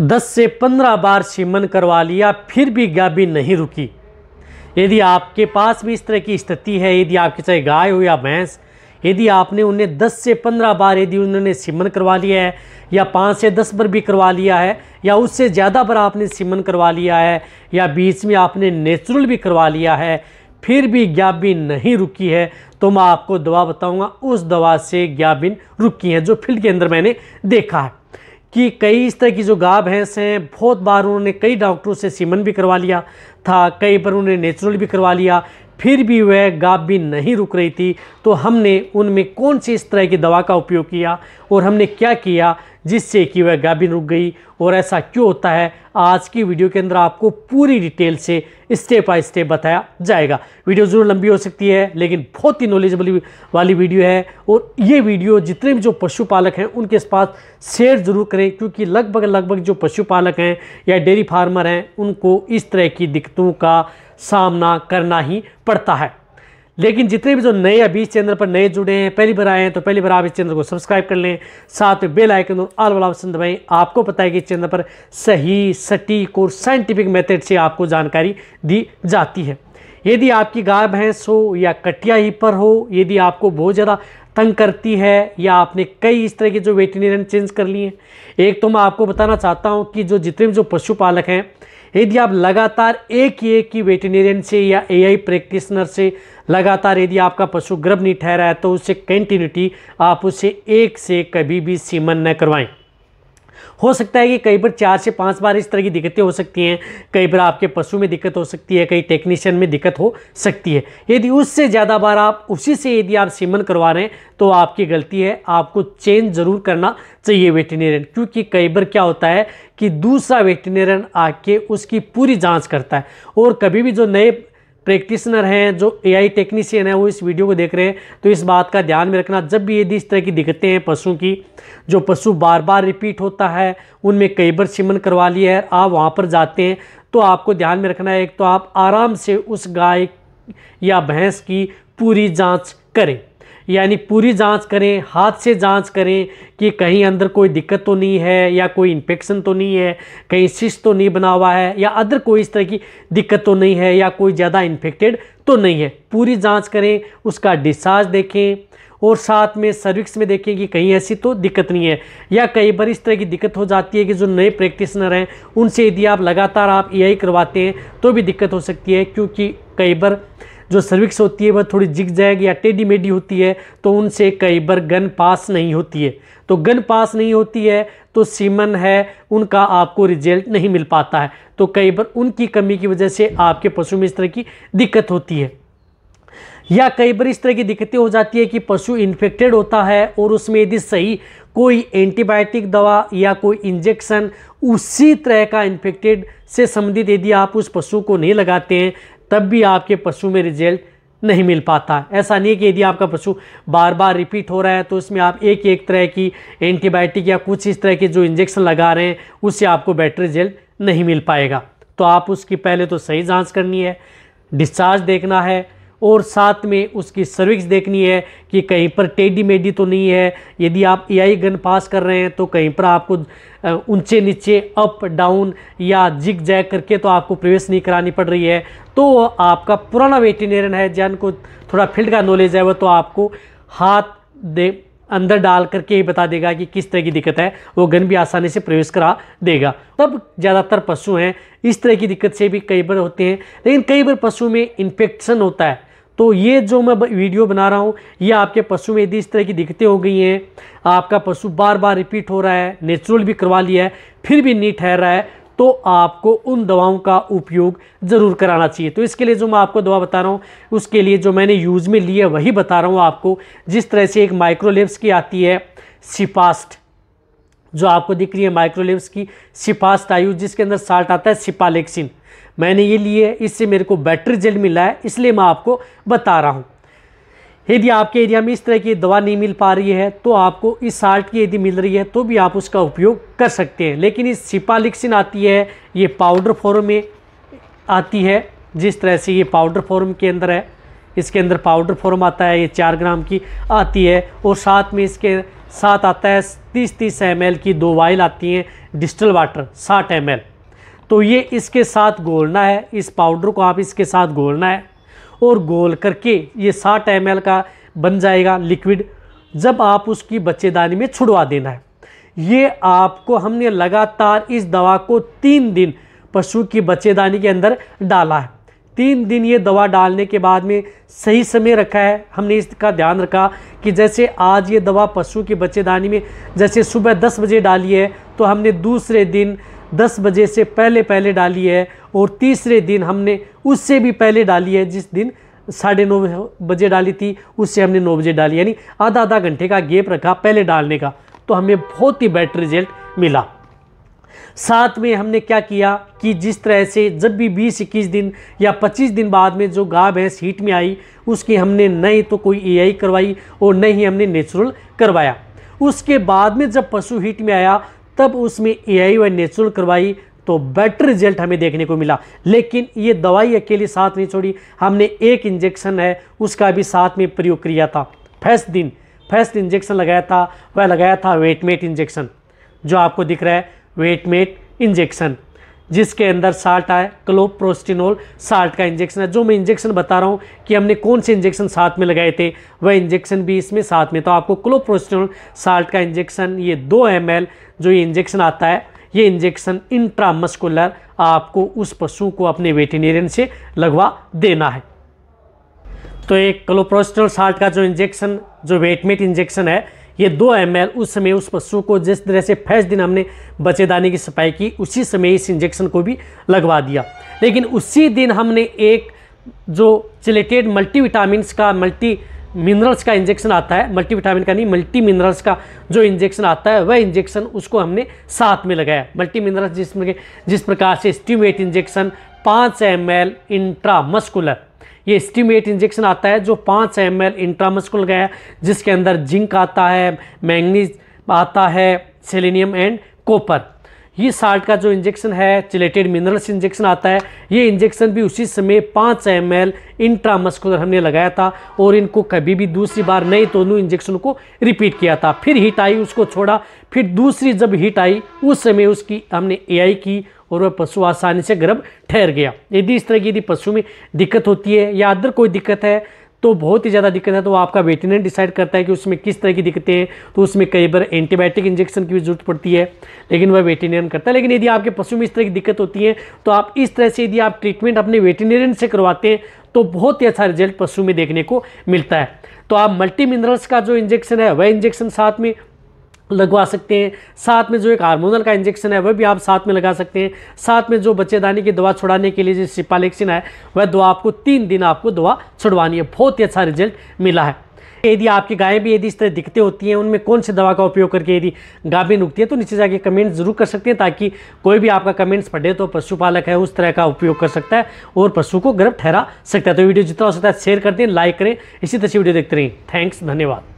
10 से 15 बार सीमन करवा लिया फिर भी गाभिन नहीं रुकी यदि आपके पास भी इस तरह की स्थिति है यदि आपके चाहे गाय हो या भैंस यदि आपने उन्हें 10 से 15 बार यदि उन्होंने सीमन करवा लिया है या 5 से 10 बार भी करवा लिया है या उससे ज़्यादा बार आपने सीमन करवा लिया है या बीच में आपने नेचुरल भी करवा लिया है फिर भी ग्याबिन नहीं रुकी है तो मैं आपको दवा बताऊंगा उस दवा से ग्याबिन रुकी है जो फील्ड के अंदर मैंने देखा है कि कई इस तरह की जो गाय भैंस हैं बहुत बार उन्होंने कई डॉक्टरों से सीमन भी करवा लिया था कई बार उन्हें नेचुरल भी करवा लिया फिर भी वह गाप भी नहीं रुक रही थी तो हमने उनमें कौन सी इस तरह की दवा का उपयोग किया और हमने क्या किया जिससे कि वह गाभिन रुक गई और ऐसा क्यों होता है आज की वीडियो के अंदर आपको पूरी डिटेल से स्टेप बाय स्टेप बताया जाएगा वीडियो ज़रूर लंबी हो सकती है लेकिन बहुत ही नॉलेजेबल वाली वीडियो है और ये वीडियो जितने भी जो पशुपालक हैं उनके पास शेयर ज़रूर करें क्योंकि लगभग लगभग जो पशुपालक हैं या डेयरी फार्मर हैं उनको इस तरह की दिक्कतों का सामना करना ही पड़ता है लेकिन जितने भी जो नए अभी इस चैनल पर नए जुड़े हैं पहली बार आए हैं तो पहली बार आप इस चैनल को सब्सक्राइब कर लें साथ में बेल आइकन और आल वाला ऑप्शन दबाएं आपको पता है कि इस चैनल पर सही सटीक और साइंटिफिक मेथड से आपको जानकारी दी जाती है यदि आपकी गाय भैंस हो या कटिया ही पर हो यदि आपको बहुत ज़्यादा तंग करती है या आपने कई इस तरह के जो वेटनेरियन चेंज कर लिए हैं एक तो मैं आपको बताना चाहता हूँ कि जो जितने भी जो पशुपालक हैं यदि आप लगातार एक ही एक ही वेटनेरियन से या एआई प्रैक्टिशनर से लगातार यदि आपका पशु गर्भ नहीं ठहरा है तो उससे कंटिन्यूटी आप उसे एक से कभी भी सीमन न करवाएं हो सकता है कि कई बार चार से पाँच बार इस तरह की दिक्कतें हो सकती हैं कई बार आपके पशु में दिक्कत हो सकती है कई टेक्नीशियन में दिक्कत हो सकती है यदि उससे ज़्यादा बार आप उसी से यदि आप सीमन करवा रहे हैं तो आपकी गलती है आपको चेंज ज़रूर करना चाहिए वेटनेरियन क्योंकि कई बार क्या होता है कि दूसरा वेटनेरियन आके उसकी पूरी जाँच करता है और कभी भी जो नए प्रैक्टिशनर हैं जो एआई टेक्नीशियन है वो इस वीडियो को देख रहे हैं तो इस बात का ध्यान में रखना जब भी यदि इस तरह की दिक्कतें हैं पशु की जो पशु बार बार रिपीट होता है उनमें कई बार सिमन करवा लिया है आप वहाँ पर जाते हैं तो आपको ध्यान में रखना है एक तो आप आराम से उस गाय या भैंस की पूरी जाँच करें यानी पूरी जांच करें हाथ से जांच करें कि कहीं अंदर कोई दिक्कत तो नहीं है या कोई इन्फेक्शन तो नहीं है कहीं शिश तो नहीं बना हुआ है या अदर कोई इस तरह की दिक्कत तो नहीं है या कोई ज़्यादा इन्फेक्टेड तो नहीं है पूरी जाँच करें उसका डिस्चार्ज देखें और साथ में सर्विक्स में देखें कि कहीं ऐसी तो दिक्कत नहीं है या कई बार इस तरह की दिक्कत हो जाती है कि जो नए प्रैक्टिशनर हैं उनसे यदि आप लगातार आप ए करवाते हैं तो भी दिक्कत हो सकती है क्योंकि कई बार जो सर्विक्स होती है वह थोड़ी जिग जैग या टेढ़ी मेढ़ी होती है तो उनसे कई बार गन पास नहीं होती है तो गन पास नहीं होती है तो सीमन है उनका आपको रिजल्ट नहीं मिल पाता है तो कई बार उनकी कमी की वजह से आपके पशु में इस तरह की दिक्कत होती है या कई बार इस तरह की दिक्कतें हो जाती है कि पशु इन्फेक्टेड होता है और उसमें यदि सही कोई एंटीबायोटिक दवा या कोई इंजेक्शन उसी तरह का इन्फेक्टेड से संबंधित यदि आप उस पशु को नहीं लगाते हैं तब भी आपके पशु में रिजल्ट नहीं मिल पाता ऐसा नहीं है कि यदि आपका पशु बार बार रिपीट हो रहा है तो इसमें आप एक एक तरह की एंटीबायोटिक या कुछ इस तरह के जो इंजेक्शन लगा रहे हैं उससे आपको बेटर रिजल्ट नहीं मिल पाएगा तो आप उसकी पहले तो सही जांच करनी है डिस्चार्ज देखना है और साथ में उसकी सर्विक्स देखनी है कि कहीं पर टेडी मेडी तो नहीं है यदि आप एआई गन पास कर रहे हैं तो कहीं पर आपको ऊंचे नीचे अप डाउन या जिग जैग करके तो आपको प्रवेश नहीं करानी पड़ रही है तो आपका पुराना वेटिनेरियन है जैन को थोड़ा फील्ड का नॉलेज है वह तो आपको हाथ दे अंदर डाल करके ही बता देगा कि किस तरह की दिक्कत है वो गन भी आसानी से प्रवेश करा देगा तब ज़्यादातर पशु हैं इस तरह की दिक्कत से भी कई बार होते हैं लेकिन कई बार पशु में इन्फेक्शन होता है तो ये जो मैं वीडियो बना रहा हूँ ये आपके पशु में यदि इस तरह की दिक्कतें हो गई हैं आपका पशु बार बार रिपीट हो रहा है नेचुरल भी करवा लिया है फिर भी नहीं ठहर रहा है तो आपको उन दवाओं का उपयोग ज़रूर कराना चाहिए तो इसके लिए जो मैं आपको दवा बता रहा हूँ उसके लिए जो मैंने यूज़ में लिया वही बता रहा हूँ आपको जिस तरह से एक माइक्रोलेव्स की आती है सिपास्ट जो आपको दिख रही है माइक्रोलेव्स की सिपास्ट आयु जिसके अंदर साल्ट आता है सिपालेक्सिन मैंने ये लिए है इससे मेरे को बेटर रिजल्ट मिला है इसलिए मैं आपको बता रहा हूँ यदि आपके एरिया में इस तरह की दवा नहीं मिल पा रही है तो आपको इस साल्ट की यदि मिल रही है तो भी आप उसका उपयोग कर सकते हैं लेकिन इस सिपालिक्सिन आती है ये पाउडर फॉर्म में आती है जिस तरह से ये पाउडर फॉर्म के अंदर है इसके अंदर पाउडर फॉर्म आता है ये चार ग्राम की आती है और साथ में इसके साथ आता है तीस तीस एम की दो वाइल आती हैं डिस्टल वाटर साठ एम तो ये इसके साथ घोलना है इस पाउडर को आप इसके साथ घोलना है और घोल करके ये साठ एम का बन जाएगा लिक्विड जब आप उसकी बच्चेदानी में छुड़वा देना है ये आपको हमने लगातार इस दवा को तीन दिन पशु की बच्चेदानी के अंदर डाला है तीन दिन ये दवा डालने के बाद में सही समय रखा है हमने इसका ध्यान रखा कि जैसे आज ये दवा पशु की बच्चेदानी में जैसे सुबह दस बजे डाली है तो हमने दूसरे दिन दस बजे से पहले पहले डाली है और तीसरे दिन हमने उससे भी पहले डाली है जिस दिन साढ़े नौ बजे डाली थी उससे हमने नौ बजे डाली यानी आधा आधा घंटे का गेप रखा पहले डालने का तो हमें बहुत ही बेटर रिजल्ट मिला साथ में हमने क्या किया कि जिस तरह से जब भी बीस इक्कीस दिन या पच्चीस दिन बाद में जो गाय भैंस हीट में आई उसकी हमने नहीं तो कोई ए करवाई और न ही हमने नेचुरल करवाया उसके बाद में जब पशु हीट में आया तब उसमें ए व नेचुरल करवाई तो बेटर रिजल्ट हमें देखने को मिला लेकिन ये दवाई अकेली साथ नहीं छोड़ी हमने एक इंजेक्शन है उसका भी साथ में प्रयोग किया था फर्स्ट दिन फर्स्ट इंजेक्शन लगाया था वह लगाया था वेटमेट इंजेक्शन जो आपको दिख रहा है वेटमेट इंजेक्शन जिसके अंदर साल्ट आए क्लोप्रोस्टिनोल साल्ट का इंजेक्शन है जो मैं इंजेक्शन बता रहा हूँ कि हमने कौन से इंजेक्शन साथ में लगाए थे वह इंजेक्शन भी इसमें साथ में तो आपको क्लोप्रोस्टिनोल साल्ट का इंजेक्शन ये दो एम जो ये इंजेक्शन आता है ये इंजेक्शन इंट्रामस्कुलर आपको उस पशु को अपने वेटिनेरियन से लगवा देना है तो एक क्लोप्रोस्टिनोल साल्ट का जो इंजेक्शन जो वेटमेट इंजेक्शन है ये दो एम उस समय उस पशु को जिस तरह से फैस दिन हमने बचेदाने की सफाई की उसी समय इस इंजेक्शन को भी लगवा दिया लेकिन उसी दिन हमने एक जो चिलेटेड मल्टी का मल्टी मिनरल्स का इंजेक्शन आता है मल्टी विटामिन का नहीं मल्टी मिनरल्स का जो इंजेक्शन आता है वह इंजेक्शन उसको हमने साथ में लगाया मल्टी मिनरल्स जिसमें जिस प्रकार से स्टीमेट इंजेक्शन पाँच एम एल इंट्रामस्कुलर ये स्टीमेट इंजेक्शन आता है जो पाँच एम एल इंट्रामस्कुल गया जिसके अंदर जिंक आता है मैंगनीज आता है सेलेनियम एंड कॉपर ये साल्ट का जो इंजेक्शन है चिलेटेड मिनरल्स इंजेक्शन आता है ये इंजेक्शन भी उसी समय पाँच एम एल इंट्रामस्कुलर हमने लगाया था और इनको कभी भी दूसरी बार नए दोनों इंजेक्शन को रिपीट किया था फिर हीट आई उसको छोड़ा फिर दूसरी जब हीट आई उस समय उसकी हमने एआई की और वह पशु आसानी से गर्भ ठहर गया यदि इस तरह की यदि पशु में दिक्कत होती है या अदर कोई दिक्कत है तो बहुत ही ज़्यादा दिक्कत है तो आपका वेटिनेंट डिसाइड करता है कि उसमें किस तरह की दिक्कतें हैं तो उसमें कई बार एंटीबायोटिक इंजेक्शन की भी जरूरत पड़ती है लेकिन वह वेटिनेरियन करता है लेकिन यदि आपके पशु में इस तरह की दिक्कत होती है तो आप इस तरह से यदि आप ट्रीटमेंट अपने वेटिनेरियन से करवाते हैं तो बहुत ही अच्छा रिजल्ट पशु में देखने को मिलता है तो आप मल्टी मिनरल्स का जो इंजेक्शन है वह इंजेक्शन साथ में लगवा सकते हैं साथ में जो एक हार्मोनल का इंजेक्शन है वह भी आप साथ में लगा सकते हैं साथ में जो बच्चेदानी की दवा छुड़ाने के लिए जो सिपालेक्सिन है वह दवा आपको तीन दिन आपको दवा छुड़वानी है बहुत ही अच्छा रिजल्ट मिला है यदि आपकी गायें भी यदि इस तरह दिखते होती हैं उनमें कौन सी दवा का उपयोग करके यदि गाभिन उगती है तो नीचे जाके कमेंट जरूर कर सकते हैं ताकि कोई भी आपका कमेंट्स पढ़े तो पशुपालक है उस तरह का उपयोग कर सकता है और पशु को गर्भ ठहरा सकता है तो वीडियो जितना हो सकता है शेयर कर दें लाइक करें इसी तरह से वीडियो देखते रहें थैंक्स धन्यवाद